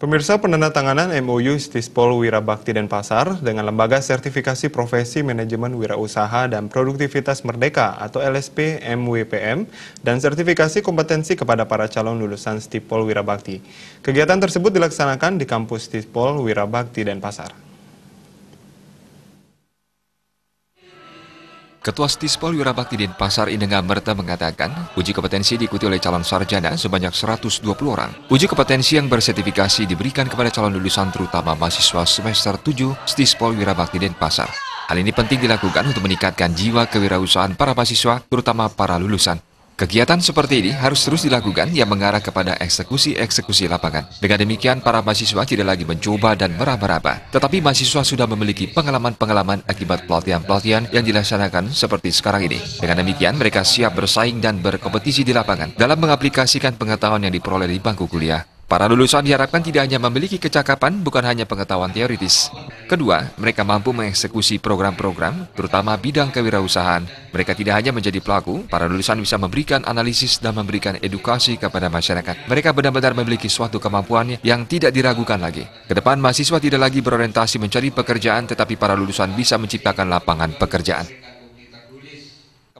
Pemirsa penandatanganan MOU Stispol Wirabakti Pasar dengan Lembaga Sertifikasi Profesi Manajemen Wirausaha dan Produktivitas Merdeka atau LSP MWPM dan sertifikasi kompetensi kepada para calon lulusan Stipol Wirabakti. Kegiatan tersebut dilaksanakan di kampus Stipol Wirabakti Pasar. Ketua Stispol Wirabakti Denpasar Indenga Merta mengatakan, uji kompetensi diikuti oleh calon sarjana sebanyak 120 orang. Uji kompetensi yang bersertifikasi diberikan kepada calon lulusan terutama mahasiswa semester 7 Stispol Wirabakti Denpasar. Hal ini penting dilakukan untuk meningkatkan jiwa kewirausahaan para mahasiswa, terutama para lulusan Kegiatan seperti ini harus terus dilakukan yang mengarah kepada eksekusi-eksekusi lapangan. Dengan demikian, para mahasiswa tidak lagi mencoba dan meraba-raba. Tetapi mahasiswa sudah memiliki pengalaman-pengalaman akibat pelatihan-pelatihan yang dilaksanakan seperti sekarang ini. Dengan demikian, mereka siap bersaing dan berkompetisi di lapangan dalam mengaplikasikan pengetahuan yang diperoleh di bangku kuliah Para lulusan diharapkan tidak hanya memiliki kecakapan, bukan hanya pengetahuan teoritis. Kedua, mereka mampu mengeksekusi program-program, terutama bidang kewirausahaan. Mereka tidak hanya menjadi pelaku, para lulusan bisa memberikan analisis dan memberikan edukasi kepada masyarakat. Mereka benar-benar memiliki suatu kemampuan yang tidak diragukan lagi. Kedepan mahasiswa tidak lagi berorientasi mencari pekerjaan, tetapi para lulusan bisa menciptakan lapangan pekerjaan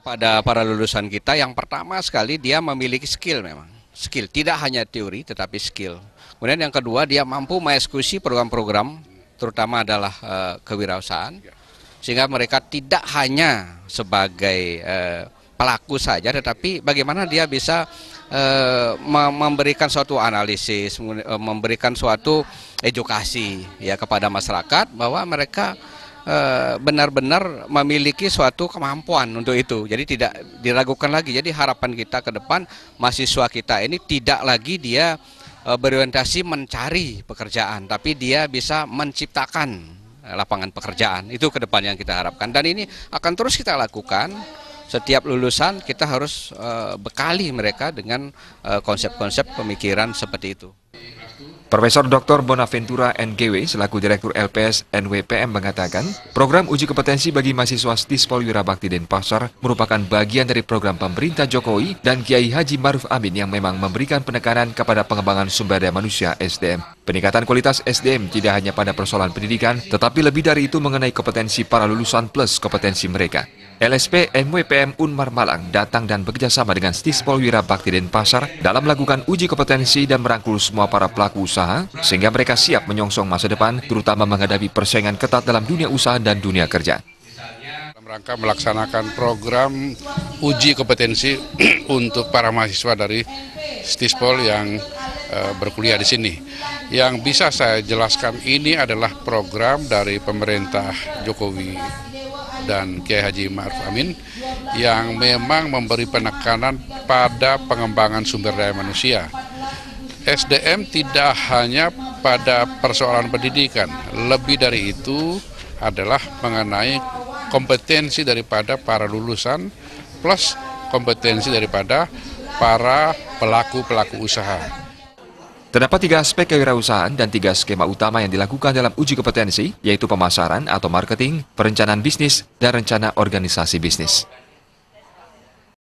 kepada para lulusan kita yang pertama sekali dia memiliki skill memang skill, tidak hanya teori tetapi skill. Kemudian yang kedua dia mampu mengeksekusi program-program terutama adalah e, kewirausahaan ya. sehingga mereka tidak hanya sebagai e, pelaku saja tetapi bagaimana dia bisa e, memberikan suatu analisis, memberikan suatu edukasi ya kepada masyarakat bahwa mereka Eh, benar-benar memiliki suatu kemampuan untuk itu. Jadi tidak diragukan lagi. Jadi harapan kita ke depan mahasiswa kita ini tidak lagi dia eh, berorientasi mencari pekerjaan, tapi dia bisa menciptakan eh, lapangan pekerjaan. Itu ke depan yang kita harapkan. Dan ini akan terus kita lakukan. Setiap lulusan kita harus bekali mereka dengan konsep-konsep pemikiran seperti itu. Profesor Dr. Bonaventura NGW selaku Direktur LPS NWPM mengatakan, program uji kompetensi bagi mahasiswa Stispol Wirabakti Denpasar merupakan bagian dari program pemerintah Jokowi dan Kiai Haji Maruf Amin yang memang memberikan penekanan kepada pengembangan sumber daya manusia SDM Peningkatan kualitas SDM tidak hanya pada persoalan pendidikan, tetapi lebih dari itu mengenai kompetensi para lulusan plus kompetensi mereka. LSP MWPM Unmar Malang datang dan bekerjasama dengan Stispol Wirabakti Denpasar dalam melakukan uji kompetensi dan merangkul semua para pelaku usaha sehingga mereka siap menyongsong masa depan terutama menghadapi persaingan ketat dalam dunia usaha dan dunia kerja. rangka melaksanakan program uji kompetensi untuk para mahasiswa dari Stispol yang Eh, berkuliah di sini. Yang bisa saya jelaskan ini adalah program dari pemerintah Jokowi dan Kiai Haji Ma'ruf Amin yang memang memberi penekanan pada pengembangan sumber daya manusia. SDM tidak hanya pada persoalan pendidikan, lebih dari itu adalah mengenai kompetensi daripada para lulusan plus kompetensi daripada para pelaku-pelaku usaha. Terdapat tiga aspek kewirausahaan dan tiga skema utama yang dilakukan dalam uji kompetensi, yaitu pemasaran atau marketing, perencanaan bisnis, dan rencana organisasi bisnis.